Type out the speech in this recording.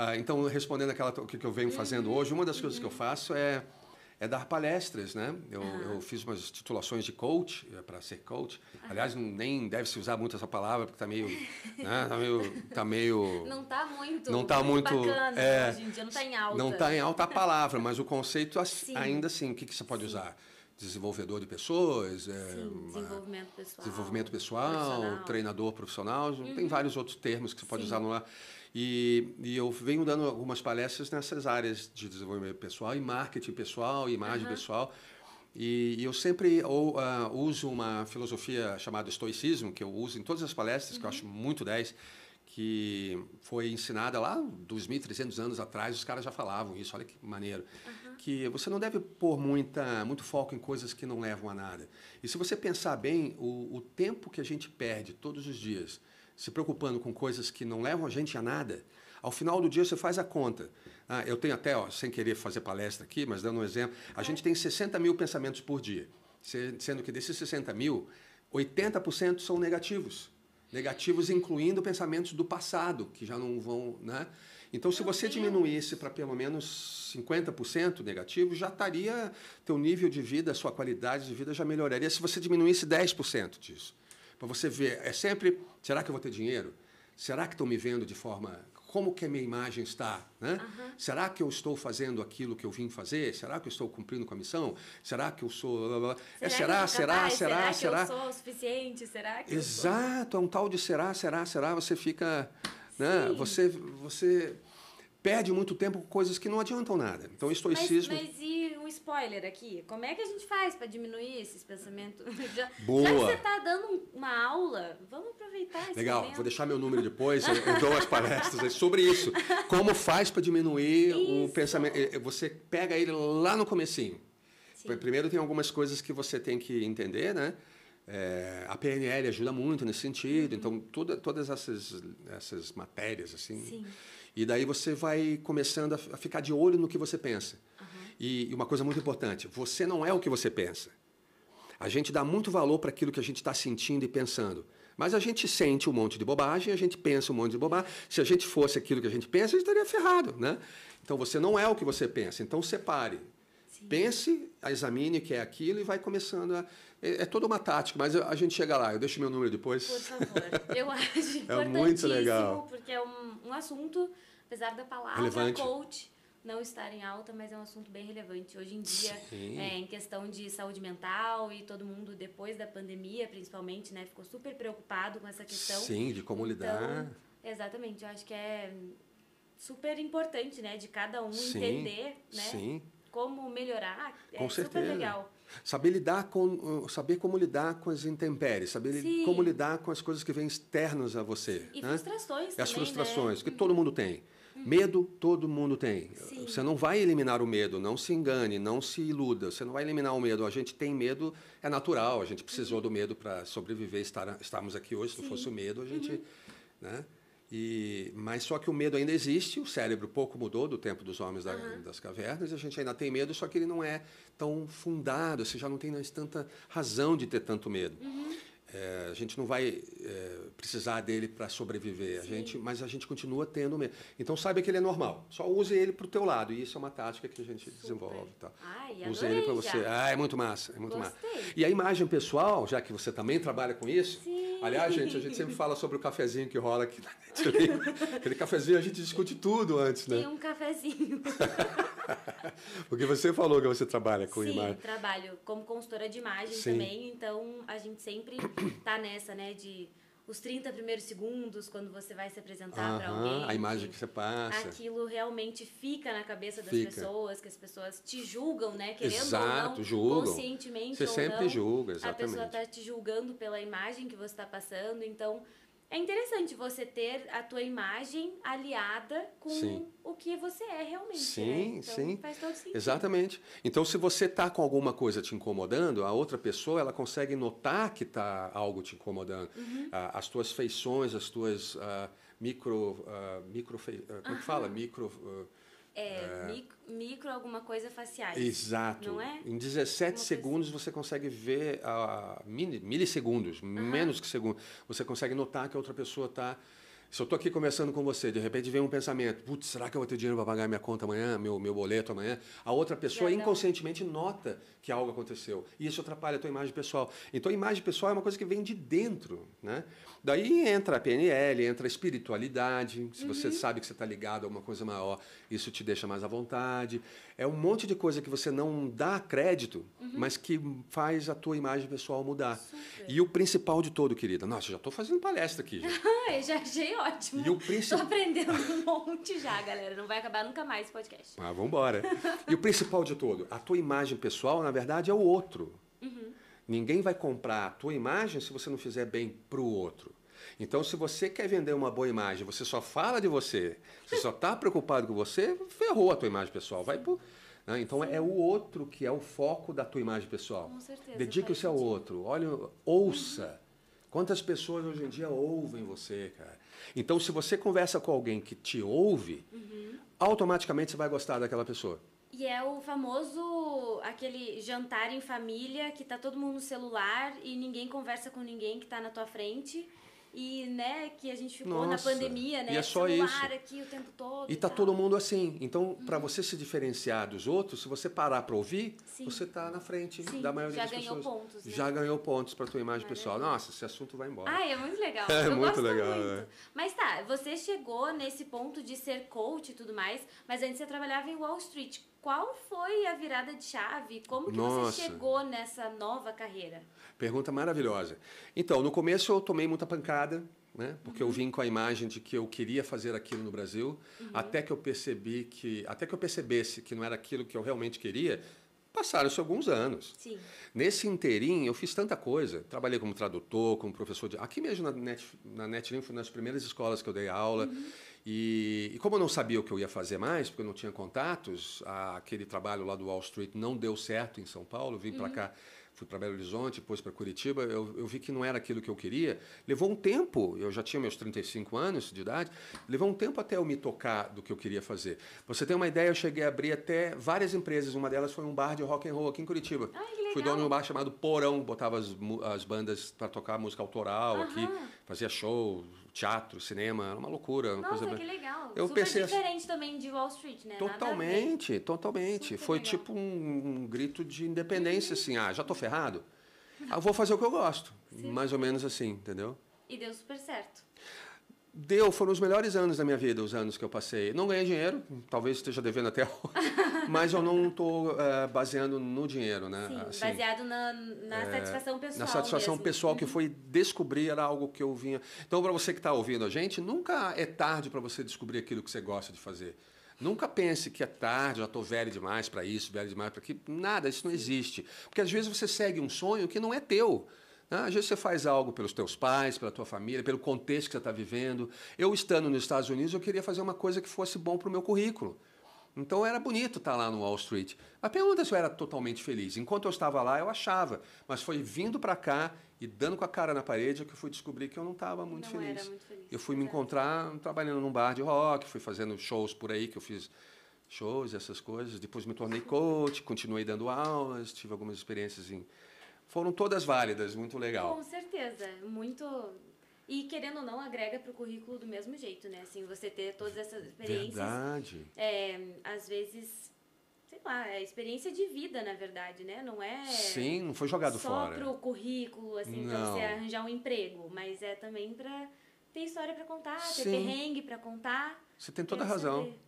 Ah, então, respondendo aquela o que, que eu venho fazendo uhum. hoje, uma das coisas que eu uhum. faço é é dar palestras, né? Eu, eu fiz umas titulações de coach, eh, para ser coach. Aliás, nem deve se usar muito essa palavra, porque está meio. Né? Tá meio, tá meio. Não está muito. Não tá muito. Bacana, é, hoje em dia, não está em alta. Não está em alta a palavra, mas o conceito Sim. ainda assim, o que, que você pode Sim. usar? Desenvolvedor de pessoas, é, Sim, é, desenvolvimento pessoal, desenvolvimento pessoal profissional. treinador profissional, uhum. tem vários outros termos que você pode usar no ar. E, e, eu venho dando algumas palestras nessas áreas de desenvolvimento pessoal e marketing pessoal, imagem uhum. pessoal. E, e, eu sempre ou, uh, uso uma filosofia chamada estoicismo, que eu uso em todas as palestras, uhum. que eu acho uhum. muito 10, que foi ensinada lá 2.300 anos atrás, os caras já falavam isso, olha que maneiro. Uhum. Que você não deve pôr muita, muito foco em coisas que não levam a nada. E se você pensar bem, o, o tempo que a gente perde todos os dias se preocupando com coisas que não levam a gente a nada, ao final do dia você faz a conta. Ah, eu tenho até, ó, sem querer fazer palestra aqui, mas dando um exemplo, a gente tem 60 mil pensamentos por dia, sendo que desses 60 mil, 80% são negativos. Negativos incluindo pensamentos do passado, que já não vão. Né? Então, se você diminuísse para pelo menos 50% negativo, já estaria. Teu nível de vida, a sua qualidade de vida já melhoraria se você diminuísse 10% disso. Para você ver, é sempre, será que eu vou ter dinheiro? Será que estão me vendo de forma como que a minha imagem está, né? Uhum. Será que eu estou fazendo aquilo que eu vim fazer? Será que eu estou cumprindo com a missão? Será que eu sou... É será será, será, será, será, será... que eu sou o suficiente? Será que Exato, é um tal de será, será, será, você fica... Né? Você, você perde muito tempo com coisas que não adiantam nada. Então, estoicismo... Mas, mas e spoiler aqui. Como é que a gente faz para diminuir esses pensamentos? Já, Boa. já que você está dando uma aula, vamos aproveitar esse Legal, momento. vou deixar meu número depois, eu, dou as palestras sobre isso. Como faz para diminuir isso. o pensamento? É, é, você pega ele lá no comecinho. Sim. Primeiro tem algumas coisas que você tem que entender, né? É, a PNL ajuda muito nesse sentido, uhum. então toda, todas essas, essas matérias, assim. Sim. E daí você vai começando a, ficar de olho no que você pensa. Uhum. E, e uma coisa muito importante: você não é o que você pensa. A gente dá muito valor para aquilo que a gente está sentindo e pensando. Mas a gente sente um monte de bobagem, a gente pensa um monte de bobagem. Se a gente fosse aquilo que a gente pensa, a gente estaria ferrado, né? Então você não é o que você pensa. Então separe. Sim. Pense, examine o que é aquilo e vai começando a. É, é, toda uma tática, mas a gente chega lá. Eu deixo meu número depois. Por favor. Eu acho importantíssimo, é muito legal. porque é um, um assunto, apesar da palavra Relevante. coach não estar em alta, mas é um assunto bem relevante. Hoje em dia, é, em questão de saúde mental e todo mundo, depois da pandemia, principalmente, né, ficou super preocupado com essa questão. Sim, de como então, lidar. Exatamente, eu acho que é super importante, né, de cada um sim, entender, né, sim. como melhorar. É com é certeza. super legal. Saber lidar com uh, saber como lidar com as intempéries, saber Sim. como lidar com as coisas que vêm externas a você. E né? frustrações. E as né? frustrações né? que todo mundo tem. Medo todo mundo tem. Sim. Você não vai eliminar o medo, não se engane, não se iluda. Você não vai eliminar o medo. A gente tem medo, é natural. A gente precisou do medo para sobreviver, estar, estarmos aqui hoje. Se não fosse o medo, a uhum. gente. Uhum. Né? E, mas só que o medo ainda existe, o cérebro pouco mudou do tempo dos homens da, uhum. das cavernas, a gente ainda tem medo, só que ele não é tão fundado, você já não tem mais tanta razão de ter tanto medo. Uhum. É, a gente não vai é, precisar dele para sobreviver, a gente, mas a gente continua tendo mesmo. Então saiba que ele é normal. Só use ele para o teu lado. E isso é uma tática que a gente Super. desenvolve. Tá? Ai, use ele para você. Ah, é muito massa, é muito massa. E a imagem pessoal, já que você também trabalha com isso. Sim. Aliás, gente, a gente sempre fala sobre o cafezinho que rola aqui na Aquele cafezinho a gente discute tudo antes, né? Tem um cafezinho. Porque você falou que você trabalha com Sim, imagem. Sim, trabalho como consultora de imagem Sim. também, então a gente sempre tá nessa, né, de os 30 primeiros segundos, quando você vai se apresentar para alguém. A imagem que você passa. Aquilo realmente fica na cabeça das fica. pessoas, que as pessoas te julgam, né? Querendo Exato, ou não, julgam. conscientemente você ou sempre julga, exatamente. A pessoa está te julgando pela imagem que você está passando, então é interessante você ter a tua imagem aliada com sim. o que você é realmente. Né? Sim, né? então, sim. Faz todo sentido. Exatamente. Então, se você está com alguma coisa te incomodando, a outra pessoa ela consegue notar que está algo te incomodando. Uhum. Ah, as tuas feições, as tuas ah, micro, ah, micro, ah, como é que fala, micro ah, é, é. Micro, micro, alguma coisa faciais. Exato. Não é? Em 17 segundos coisa... Assim. você consegue ver, uh, mini, milissegundos, uhum. menos que segundos, você consegue notar que a outra pessoa está se eu estou aqui conversando com você, de repente vem um pensamento, putz, será que eu vou ter dinheiro para pagar minha conta amanhã, meu, meu boleto amanhã? A outra pessoa inconscientemente nota que algo aconteceu. E isso atrapalha a tua imagem pessoal. Então a imagem pessoal é uma coisa que vem de dentro, né? Daí entra a PNL, entra a espiritualidade. Se uhum. você sabe que você está ligado a uma coisa maior, isso te deixa mais à vontade. É um monte de coisa que você não dá crédito, uhum. mas que faz a tua imagem pessoal mudar. Super. E o principal de todo, querida, nossa, já estou fazendo palestra aqui. Já, já, já ótimo. E o Tô aprendendo um monte já, galera. Não vai acabar nunca mais esse podcast. Vamos ah, vambora. e o principal de tudo, a tua imagem pessoal, na verdade, é o outro. Uhum. Ninguém vai comprar a tua imagem se você não fizer bem pro outro. Então, se você quer vender uma boa imagem, você só fala de você, você só está preocupado com você, ferrou a tua imagem pessoal. Vai pro... Né? Então, é Sim. é o outro que é o foco da tua imagem pessoal. Com certeza. Dedique-se ao outro. Olha, ouça. Uhum Quantas pessoas hoje em dia ouvem você, cara? Então, se você conversa com alguém que te ouve, uhum. automaticamente você vai gostar daquela pessoa. E é o famoso aquele jantar em família que tá todo mundo no celular e ninguém conversa com ninguém que tá na tua frente e né, que a gente ficou Nossa, na pandemia, né? E é só isso. aqui o tempo todo. E, e tá tal. todo mundo assim. Então, uhum. para você se diferenciar dos outros, se você parar para ouvir, Sim. você tá na frente Sim. da maioria já das pessoas. Pontos, né? Já ganhou pontos para tua imagem pessoal. Nossa, esse assunto vai embora. Ah, é muito legal. É Eu muito legal. Muito. Né? Mas tá, você chegou nesse ponto de ser coach e tudo mais, mas antes você trabalhava em Wall Street qual foi a virada de chave? Como que Nossa. você chegou nessa nova carreira? Pergunta maravilhosa. Então, no começo eu tomei muita pancada, né? Porque uhum. eu vim com a imagem de que eu queria fazer aquilo no Brasil, uhum. até que eu percebi que, até que eu percebesse que não era aquilo que eu realmente queria, passaram-se alguns anos. Sim. Nesse inteirinho, eu fiz tanta coisa. Trabalhei como tradutor, como professor de. Aqui mesmo na Net, na foi nas primeiras escolas que eu dei aula. Uhum. E, e, como eu não sabia o que eu ia fazer mais, porque eu não tinha contatos, a, aquele trabalho lá do Wall Street não deu certo em São Paulo, vim uhum. para cá, fui para Belo Horizonte, depois para Curitiba, eu, eu, vi que não era aquilo que eu queria. Levou um tempo, eu já tinha meus 35 anos de idade, levou um tempo até eu me tocar do que eu queria fazer. Pra você tem uma ideia, eu cheguei a abrir até várias empresas, uma delas foi um bar de rock and roll aqui em Curitiba. Ai, legal. Fui dono de um bar chamado Porão, botava as, as bandas para tocar música autoral uhum. aqui, fazia show, teatro, cinema, era uma loucura. Uma Nossa, coisa... que legal. Eu Super pensei... Assim diferente também de Wall Street, né? Totalmente, totalmente. Super Foi legal. tipo um, um, grito de independência, uhum. assim, ah, já tô ferrado? Ah, vou fazer o que eu gosto. Sim. Mais ou menos assim, entendeu? E deu super certo deu, foram os melhores anos da minha vida, os anos que eu passei. Não ganhei dinheiro, talvez esteja devendo até hoje, mas eu não estou eh, baseando no dinheiro, né? Sim, assim, baseado na, na é, satisfação pessoal. Na satisfação mesmo. pessoal que uhum. foi descobrir, era algo que eu vinha. Então, para você que está ouvindo a gente, nunca é tarde para você descobrir aquilo que você gosta de fazer. Nunca pense que é tarde, já estou velho demais para isso, velho demais para aquilo. Nada, isso não existe. Porque às vezes você segue um sonho que não é teu. Ah, às vezes você faz algo pelos teus pais, pela tua família, pelo contexto que você está vivendo. Eu estando nos Estados Unidos, eu queria fazer uma coisa que fosse bom para o meu currículo. Então era bonito estar tá lá no Wall Street. A pergunta se eu era totalmente feliz. Enquanto eu estava lá, eu achava. Mas foi vindo para cá e dando com a cara na parede que eu fui descobrir que eu não estava muito, muito, feliz. Eu fui me encontrar trabalhando num bar de rock, fui fazendo shows por aí, que eu fiz shows, essas coisas. Depois me tornei coach, continuei dando aulas, tive algumas experiências em foram todas válidas, muito legal. Com certeza, muito e querendo ou não, agrega para o currículo do mesmo jeito, né? Assim, você ter todas essas experiências. Verdade. É, às vezes, sei lá, é experiência de vida, na verdade, né? Não é. Sim, não foi jogado só fora. Só para o currículo, assim, para você arranjar um emprego, mas é também para ter história para contar, ter Sim. perrengue para contar. Você tem toda a razão. Saber.